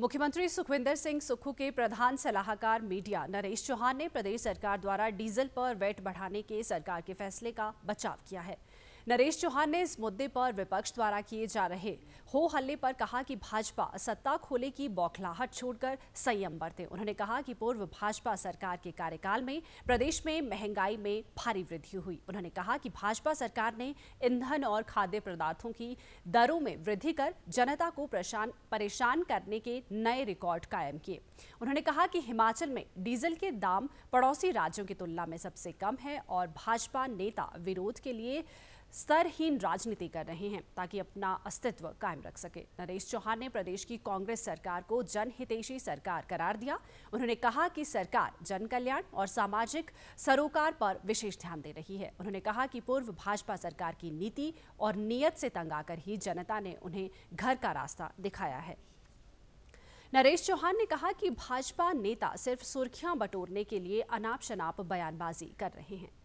मुख्यमंत्री सुखविंदर सिंह सुक्खू के प्रधान सलाहकार मीडिया नरेश चौहान ने प्रदेश सरकार द्वारा डीजल पर वेट बढ़ाने के सरकार के फैसले का बचाव किया है नरेश चौहान ने इस मुद्दे पर विपक्ष द्वारा किए जा रहे हो हल्ले पर कहा कि भाजपा सत्ता खोले की बौखलाहट छोड़कर संयम बरते उन्होंने कहा कि पूर्व भाजपा सरकार के कार्यकाल में प्रदेश में महंगाई में भारी वृद्धि हुई उन्होंने कहा कि भाजपा सरकार ने ईंधन और खाद्य पदार्थों की दरों में वृद्धि कर जनता को परेशान करने के नए रिकॉर्ड कायम किए उन्होंने कहा कि हिमाचल में डीजल के दाम पड़ोसी राज्यों की तुलना में सबसे कम है और भाजपा नेता विरोध के लिए स्तरहीन राजनीति कर रहे हैं ताकि अपना अस्तित्व कायम रख सके नरेश चौहान ने प्रदेश की कांग्रेस सरकार को जनहितेशी सरकार करार दिया उन्होंने कहा कि सरकार जन कल्याण और सामाजिक सरोकार पर विशेष ध्यान दे रही है उन्होंने कहा कि पूर्व भाजपा सरकार की नीति और नीयत से तंग आकर ही जनता ने उन्हें घर का रास्ता दिखाया है नरेश चौहान ने कहा कि भाजपा नेता सिर्फ सुर्खियां बटोरने के लिए अनाप शनाप बयानबाजी कर रहे हैं